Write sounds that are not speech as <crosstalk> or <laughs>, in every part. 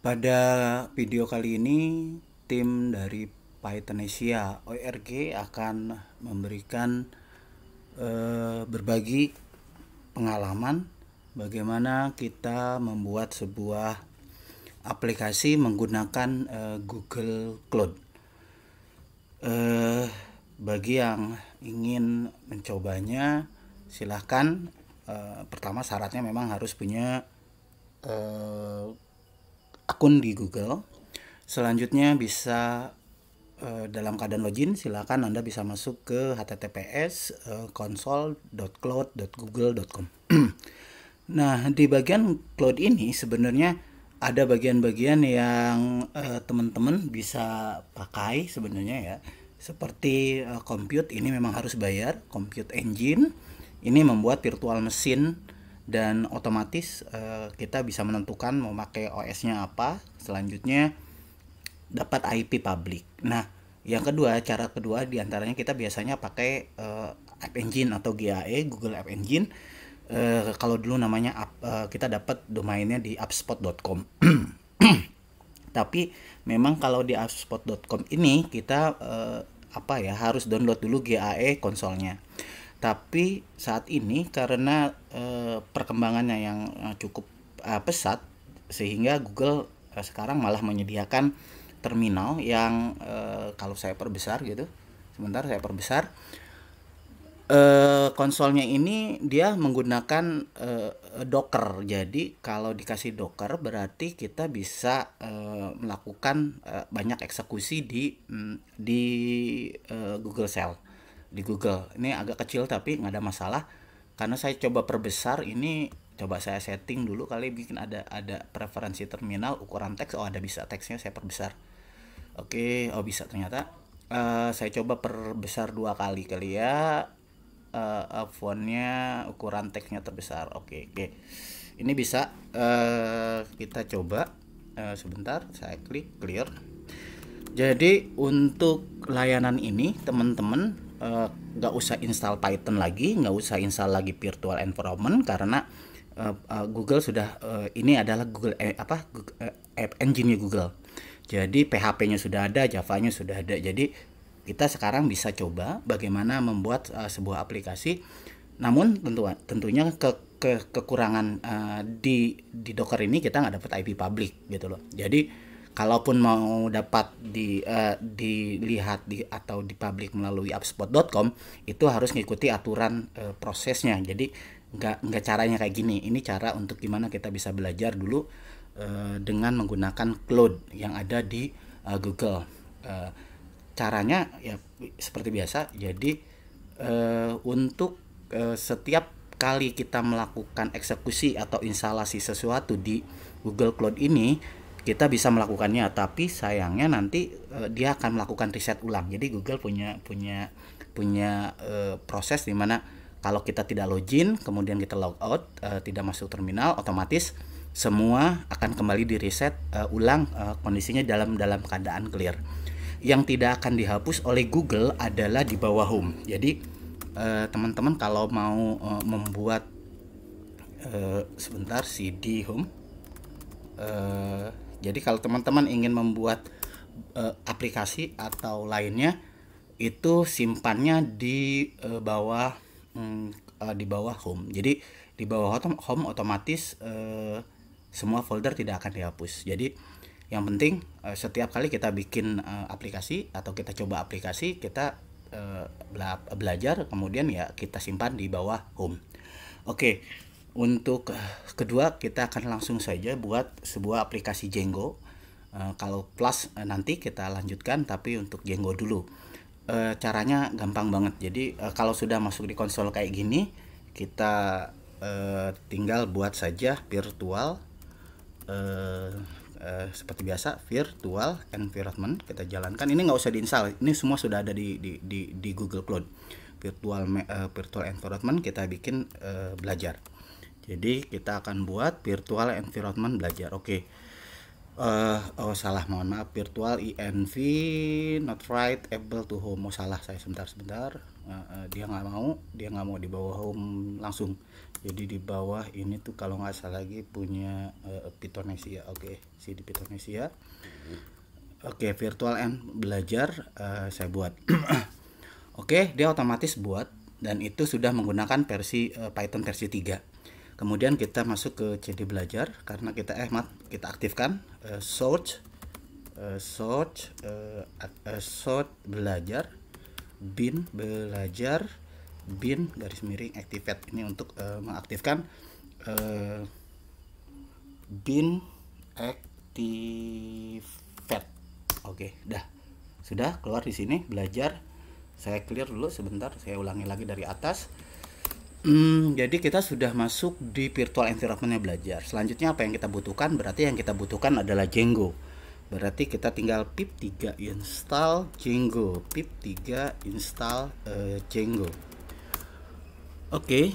Pada video kali ini, tim dari Pythonesia ORG akan memberikan eh, berbagi pengalaman bagaimana kita membuat sebuah aplikasi menggunakan eh, Google Cloud. Eh, bagi yang ingin mencobanya, silahkan. Eh, pertama syaratnya memang harus punya eh, akun di Google. Selanjutnya bisa eh, dalam keadaan login silakan Anda bisa masuk ke https eh, console.cloud.google.com. <clears throat> nah, di bagian cloud ini sebenarnya ada bagian-bagian yang eh, teman-teman bisa pakai sebenarnya ya. Seperti eh, compute ini memang harus bayar, compute engine ini membuat virtual mesin dan otomatis uh, kita bisa menentukan mau pakai OS-nya apa. Selanjutnya dapat IP public. Nah, yang kedua, cara kedua diantaranya kita biasanya pakai uh, App Engine atau GAE, Google App Engine. Uh, kalau dulu namanya up, uh, kita dapat domainnya di appspot.com. <clears throat> Tapi memang kalau di appspot.com ini kita uh, apa ya harus download dulu GAE konsolnya. Tapi saat ini karena eh, perkembangannya yang eh, cukup eh, pesat sehingga Google eh, sekarang malah menyediakan terminal yang eh, kalau saya perbesar gitu. Sebentar saya perbesar. Eh, konsolnya ini dia menggunakan eh, docker. Jadi kalau dikasih docker berarti kita bisa eh, melakukan eh, banyak eksekusi di mm, di eh, Google Cell di Google. Ini agak kecil tapi nggak ada masalah karena saya coba perbesar ini coba saya setting dulu kali bikin ada ada preferensi terminal ukuran teks oh ada bisa teksnya saya perbesar oke oh bisa ternyata uh, saya coba perbesar dua kali kali ya uh, fontnya ukuran teksnya terbesar oke oke ini bisa uh, kita coba uh, sebentar saya klik clear jadi untuk layanan ini teman-teman Eh, nggak uh, usah install Python lagi, nggak usah install lagi virtual environment karena uh, uh, Google sudah uh, ini adalah Google eh, apa Google, eh, app engine-nya Google. Jadi PHP-nya sudah ada, Java-nya sudah ada. Jadi kita sekarang bisa coba bagaimana membuat uh, sebuah aplikasi. Namun tentu tentunya ke, ke kekurangan uh, di di Docker ini kita nggak dapat IP public gitu loh. Jadi kalaupun mau dapat di uh, dilihat di atau di publik melalui upspot.com itu harus mengikuti aturan uh, prosesnya jadi nggak nggak caranya kayak gini ini cara untuk gimana kita bisa belajar dulu uh, dengan menggunakan cloud yang ada di uh, Google uh, caranya ya seperti biasa jadi uh, untuk uh, setiap kali kita melakukan eksekusi atau instalasi sesuatu di Google Cloud ini kita bisa melakukannya tapi sayangnya nanti uh, dia akan melakukan riset ulang jadi Google punya punya punya uh, proses di mana kalau kita tidak login kemudian kita log out uh, tidak masuk terminal otomatis semua akan kembali di reset uh, ulang uh, kondisinya dalam dalam keadaan clear yang tidak akan dihapus oleh Google adalah di bawah home jadi teman-teman uh, kalau mau uh, membuat uh, sebentar CD home jadi kalau teman-teman ingin membuat uh, aplikasi atau lainnya itu simpannya di uh, bawah um, uh, di bawah home. Jadi di bawah home otomatis uh, semua folder tidak akan dihapus. Jadi yang penting uh, setiap kali kita bikin uh, aplikasi atau kita coba aplikasi kita uh, bela belajar kemudian ya kita simpan di bawah home. Oke. Untuk eh, kedua kita akan langsung saja buat sebuah aplikasi Jenggo. Eh, kalau plus eh, nanti kita lanjutkan tapi untuk Jenggo dulu. caranya gampang banget. Jadi kalau sudah masuk di konsol kayak gini, kita tinggal buat saja virtual seperti biasa virtual environment kita jalankan. Ini nggak usah diinstal. Ini semua sudah ada di di di, di Google Cloud. Virtual uh, virtual environment kita bikin uh, belajar. Jadi kita akan buat virtual environment belajar. Oke. Okay. Uh, eh, oh salah, mohon maaf. Virtual env not right able to home. Oh salah saya sebentar sebentar. Uh, uh, dia nggak mau, dia nggak mau di bawah home langsung. Jadi di bawah ini tuh kalau nggak salah lagi punya uh, Pythonesia. Oke, okay. si di Pythonesia. Oke, okay, virtual and belajar uh, saya buat. <clears throat> Oke, okay, dia otomatis buat dan itu sudah menggunakan versi uh, Python versi 3 kemudian kita masuk ke CD belajar karena kita eh mat kita aktifkan uh, search uh, search uh, uh, search belajar bin belajar bin garis miring activate ini untuk uh, mengaktifkan uh, bin activate oke dah sudah keluar di sini belajar saya clear dulu sebentar saya ulangi lagi dari atas Hmm, jadi kita sudah masuk di virtual environment-nya belajar. Selanjutnya apa yang kita butuhkan? Berarti yang kita butuhkan adalah Django. Berarti kita tinggal pip 3 install Django, pip 3 install uh, Django. Oke, okay,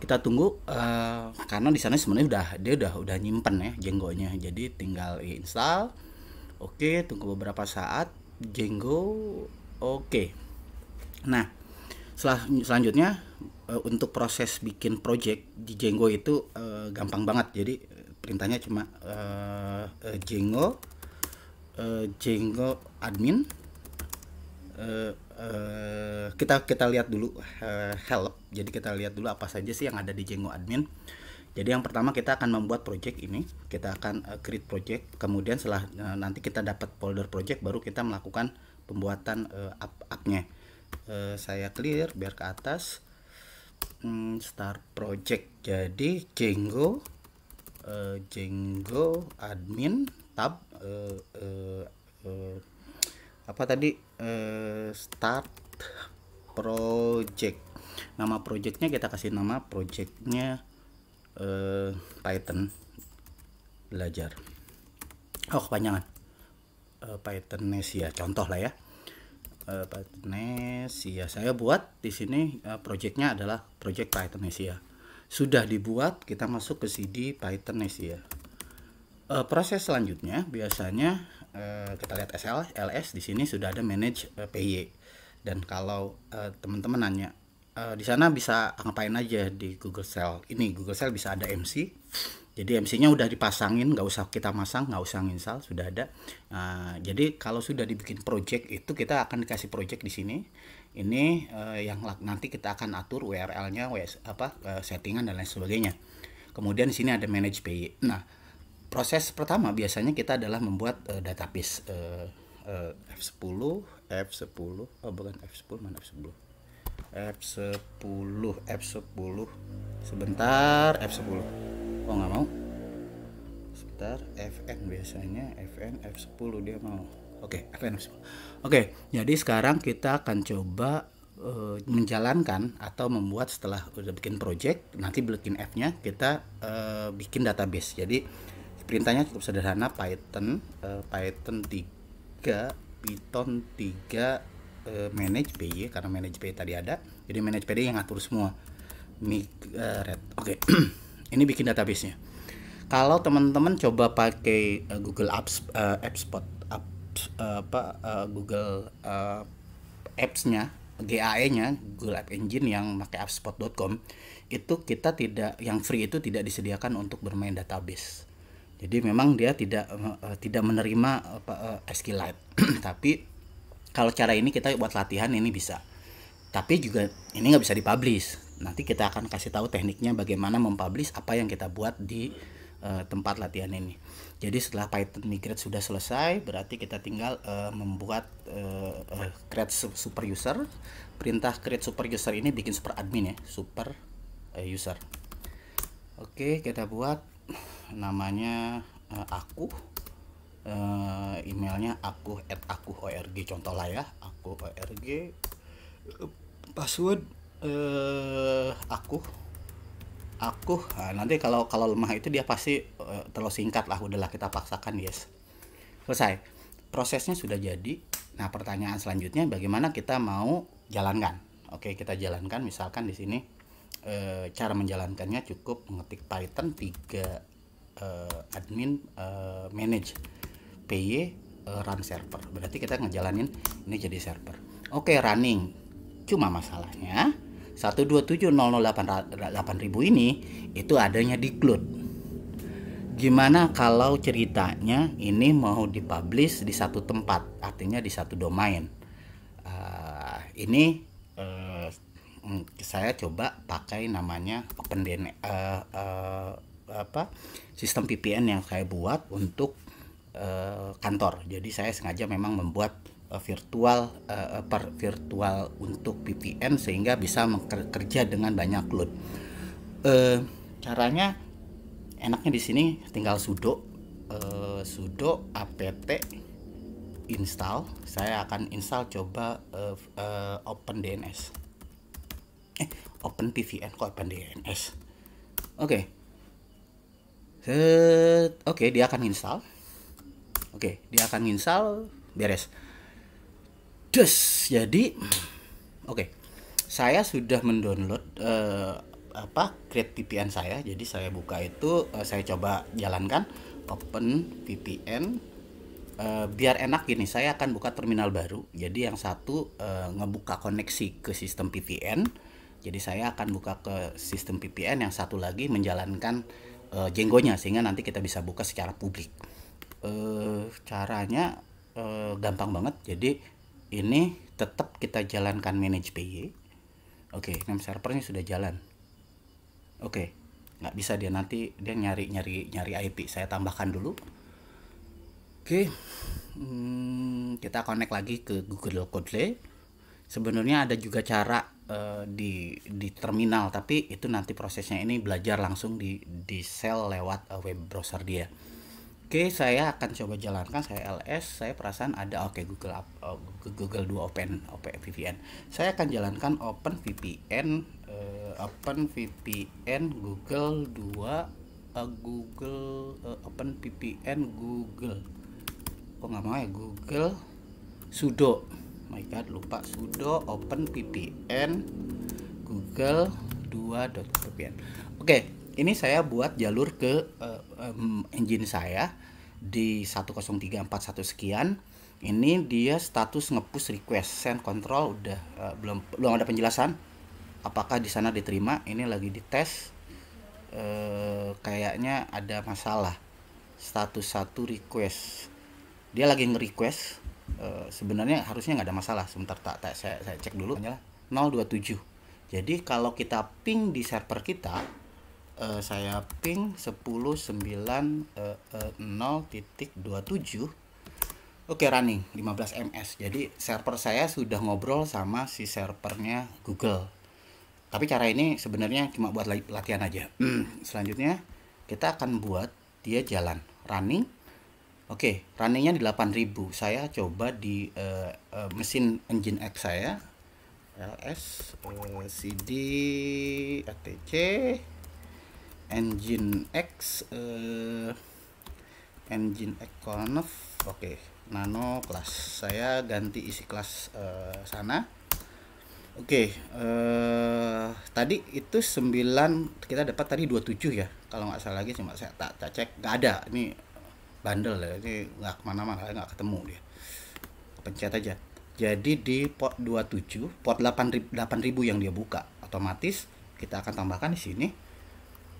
kita tunggu uh, karena di sana sebenarnya udah dia udah udah nyimpen ya Django-nya. Jadi tinggal install. Oke, okay, tunggu beberapa saat Django. Oke. Okay. Nah, selanjutnya uh, untuk proses bikin project di Django itu uh, gampang banget. Jadi eh, perintahnya cuma uh, uh, Django uh, admin uh, uh, kita kita lihat dulu uh, help. Jadi kita lihat dulu apa saja sih yang ada di Django admin. Jadi yang pertama kita akan membuat project ini, kita akan uh, create project, kemudian setelah uh, nanti kita dapat folder project baru kita melakukan pembuatan uh, up-nya. uh, saya clear biar ke atas hmm, star project jadi jenggo uh, eh, Django admin tab uh, uh, uh, apa tadi uh, start project nama projectnya kita kasih nama projectnya uh, Python belajar oh kepanjangan uh, Python ya contoh lah ya uh, eh, Pythonesia. Ya. Saya buat di sini uh, projectnya adalah project Pythonesia. Ya. Sudah dibuat, kita masuk ke CD Pythonesia. Ya. Uh, eh, proses selanjutnya biasanya uh, kita lihat SL, LS di sini sudah ada manage uh, PY. Dan kalau uh, teman -teman nanya Eh, di sana bisa ngapain aja di Google Cell. Ini Google Cell bisa ada MC. Jadi MC-nya udah dipasangin, nggak usah kita masang, nggak usah nginstal sudah ada. Uh, jadi kalau sudah dibikin project itu kita akan dikasih project di sini. Ini uh, yang nanti kita akan atur URL-nya, apa uh, settingan dan lain sebagainya. Kemudian di sini ada manage PI Nah, proses pertama biasanya kita adalah membuat uh, database uh, uh, F10, F10, oh bukan F10, mana F10? F10 F10 sebentar F10 oh nggak mau sebentar FN biasanya FN F10 dia mau oke okay, FN F10 oke okay, jadi sekarang kita akan coba uh, menjalankan atau membuat setelah udah bikin project nanti bikin F nya kita uh, bikin database jadi perintahnya cukup sederhana Python uh, Python 3 Python 3 Eh, manage PY ya, karena manage PY tadi ada jadi manage PD yang ngatur semua Mik, uh, eh, oke okay. <clears throat> ini bikin database-nya. kalau teman-teman coba pakai uh, Google Apps uh, AppSpot apps, uh, apa uh, Google uh, Apps-nya GAE-nya Google App Engine yang pakai appspot.com itu kita tidak yang free itu tidak disediakan untuk bermain database. Jadi memang dia tidak uh, tidak menerima uh, uh, SQLite, tapi kalau cara ini kita buat latihan ini bisa tapi juga ini nggak bisa dipublish nanti kita akan kasih tahu tekniknya bagaimana mempublish apa yang kita buat di uh, tempat latihan ini jadi setelah Python migrate sudah selesai berarti kita tinggal uh, membuat uh, uh, create super user perintah create super user ini bikin super admin ya super uh, user oke kita buat namanya uh, aku Eh, emailnya aku at aku org contoh lah ya aku org password uh, aku aku nah, nanti kalau kalau lemah itu dia pasti uh, terlalu singkat lah udahlah kita paksakan yes selesai prosesnya sudah jadi nah pertanyaan selanjutnya bagaimana kita mau jalankan oke kita jalankan misalkan di sini uh, cara menjalankannya cukup mengetik Python 3 uh, admin uh, manage py eh, run server berarti kita ngejalanin ini jadi server oke running cuma masalahnya 127.008.000 ini itu adanya di cloud gimana kalau ceritanya ini mau dipublish di satu tempat artinya di satu domain uh, ini uh, saya coba pakai namanya open uh, uh, apa sistem VPN yang saya buat untuk Eh, kantor. Jadi saya sengaja memang membuat eh, virtual eh, per virtual untuk VPN sehingga bisa bekerja dengan banyak cloud. caranya enaknya di sini tinggal sudo sudo apt install. Saya akan install coba open DNS. Eh, open VPN kok open DNS. Oke. Okay. Oke, okay, dia akan install Oke, dia akan install beres. Des, jadi oke. Okay. Saya sudah mendownload uh, apa create VPN saya. Jadi saya buka itu uh, saya coba jalankan open VPN uh, eh, biar enak gini. Saya akan buka terminal baru. Jadi yang satu uh, ngebuka koneksi ke sistem VPN. Jadi saya akan buka ke sistem VPN yang satu lagi menjalankan uh, jenggonya sehingga nanti kita bisa buka secara publik eh, caranya eh, gampang banget jadi ini tetap kita jalankan manage PY oke okay, name servernya sudah jalan oke okay, nggak bisa dia nanti dia nyari nyari nyari IP saya tambahkan dulu oke okay. hmm, kita connect lagi ke Google Codely sebenarnya ada juga cara eh, di di terminal tapi itu nanti prosesnya ini belajar langsung di di sel lewat eh, web browser dia Oke, saya akan coba jalankan. Saya LS, saya perasaan ada oke okay, Google uh, Google dua Open Open VPN Saya akan jalankan Open VPN uh, eh, VPN Google 2 uh, eh, Google uh, eh, VPN Google. Kok nggak mau ya Google sudo. Oh my god, lupa sudo Open VPN Google 2.vpn. Oke, okay, ini saya buat jalur ke uh, um, engine saya di 10341 sekian ini dia status ngepush request send control udah uh, belum belum ada penjelasan apakah di sana diterima ini lagi dites uh, kayaknya ada masalah status satu request dia lagi nge-request uh, sebenarnya harusnya nggak ada masalah sebentar tak, tak saya, saya cek dulu dua 027 jadi kalau kita ping di server kita uh, saya ping 10.9.0.27 uh, uh, Oke okay, running 15 ms jadi server saya sudah ngobrol sama si servernya Google tapi cara ini sebenarnya cuma buat latihan aja <clears throat> selanjutnya kita akan buat dia jalan running oke okay, runningnya di 8000 saya coba di uh, uh, mesin engine X saya ls cd atc engine X eh, engine X oke okay. nano kelas saya ganti isi kelas eh, sana oke okay. eh, tadi itu 9 kita dapat tadi 27 ya kalau nggak salah lagi cuma saya tak, tak cek nggak ada ini bandel ya ini nggak kemana-mana nggak ketemu dia pencet aja jadi di port 27 port delapan 8000 yang dia buka otomatis kita akan tambahkan di sini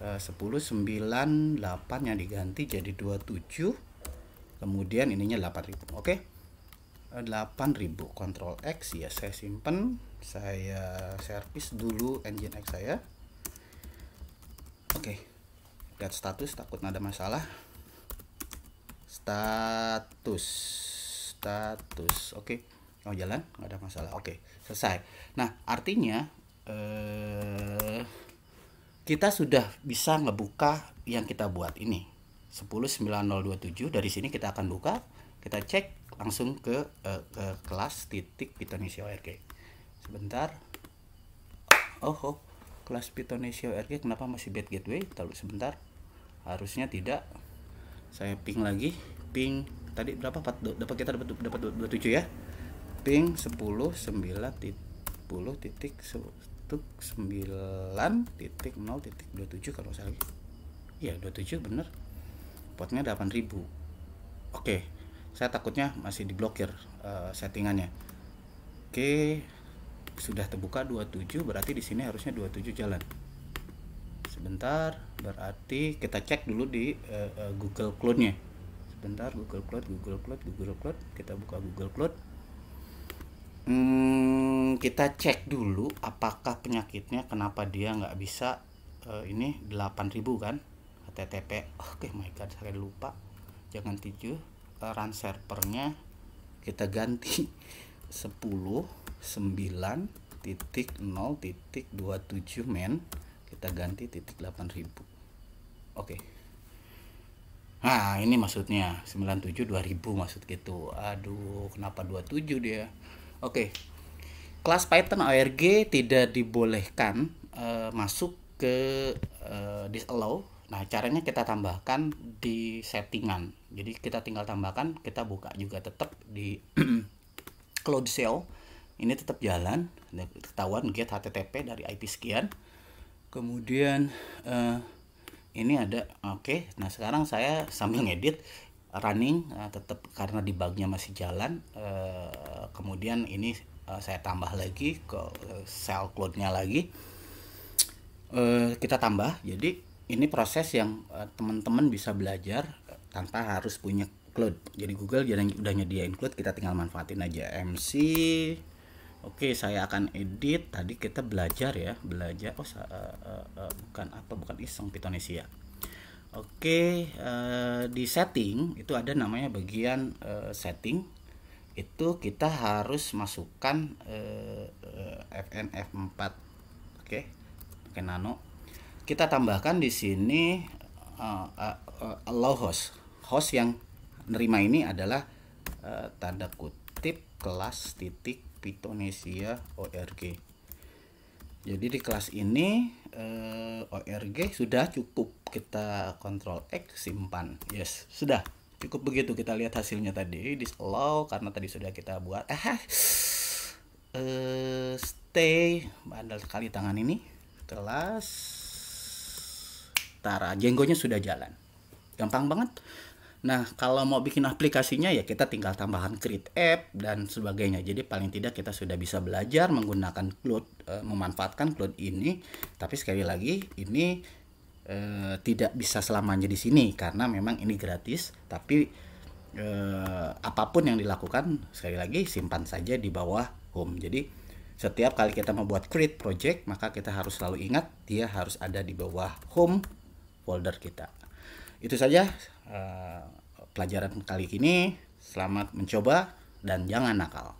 10 9 8 yang diganti jadi 27 kemudian ininya 8000 oke okay? Eh, 8000 kontrol X ya saya simpen saya servis dulu engine X saya oke okay. lihat status takut ada masalah status status oke okay. oh jalan nggak ada masalah oke okay. selesai nah artinya eh kita sudah bisa ngebuka yang kita buat ini 109027 dari sini kita akan buka kita cek langsung ke, uh, ke kelas titik pitonisio RG sebentar oh, oh kelas pitonisio RG kenapa masih bad gateway terlalu sebentar harusnya tidak saya ping lagi ping tadi berapa dapat kita dapat dapat 27 ya ping 10 9 10 titik untuk 9.0.27 kalau saya ya 27 bener potnya 8000 oke saya takutnya masih diblokir uh, settingannya oke sudah terbuka 27 berarti di sini harusnya 27 jalan sebentar berarti kita cek dulu di uh, uh, Google Cloud-nya sebentar Google Cloud Google Cloud Google Cloud kita buka Google Cloud hmm, kita cek dulu apakah penyakitnya kenapa dia nggak bisa uh, ini 8000 kan HTTP oke okay, my god saya lupa jangan 7 uh, eh, run servernya kita ganti 10 <laughs> 9 titik 0 titik 27 men kita ganti titik 8000 oke okay. Nah ini maksudnya 97 2000 maksud gitu Aduh kenapa 27 dia Oke okay kelas Python ORG tidak dibolehkan uh, masuk ke uh, disallow. Nah, caranya kita tambahkan di settingan. Jadi kita tinggal tambahkan, kita buka juga tetap di <clears throat> cloud shell. Ini tetap jalan, ketahuan get http dari IP sekian. Kemudian uh, ini ada oke. Okay. Nah, sekarang saya sambil ngedit running uh, tetap karena debugnya masih jalan. Uh, kemudian ini Eh, saya tambah lagi ke eh, sel cloudnya lagi eh, kita tambah jadi ini proses yang teman-teman bisa belajar tanpa harus punya cloud jadi Google jadi udah nyediain cloud kita tinggal manfaatin aja MC Oke, saya akan edit. Tadi kita belajar ya, belajar. Oh, uh, uh, bukan apa, bukan iseng Pitonesia. Oke, uh, di setting itu ada namanya bagian uh, setting itu kita harus masukkan eh, eh FNF4 oke okay? pakai nano kita tambahkan di sini uh, uh, uh, allow host host yang nerima ini adalah uh, tanda kutip kelas titik Pitonesia ORG jadi di kelas ini eh, ORG sudah cukup kita kontrol X simpan yes sudah cukup begitu kita lihat hasilnya tadi disallow karena tadi sudah kita buat eh uh, stay bandel sekali tangan ini kelas tara jenggonya sudah jalan gampang banget nah kalau mau bikin aplikasinya ya kita tinggal tambahan create app dan sebagainya jadi paling tidak kita sudah bisa belajar menggunakan cloud eh, memanfaatkan cloud ini tapi sekali lagi ini e, tidak bisa selamanya di sini karena memang ini gratis tapi e, apapun yang dilakukan sekali lagi simpan saja di bawah home jadi setiap kali kita membuat create project maka kita harus selalu ingat dia harus ada di bawah home folder kita itu saja e, pelajaran kali ini selamat mencoba dan jangan nakal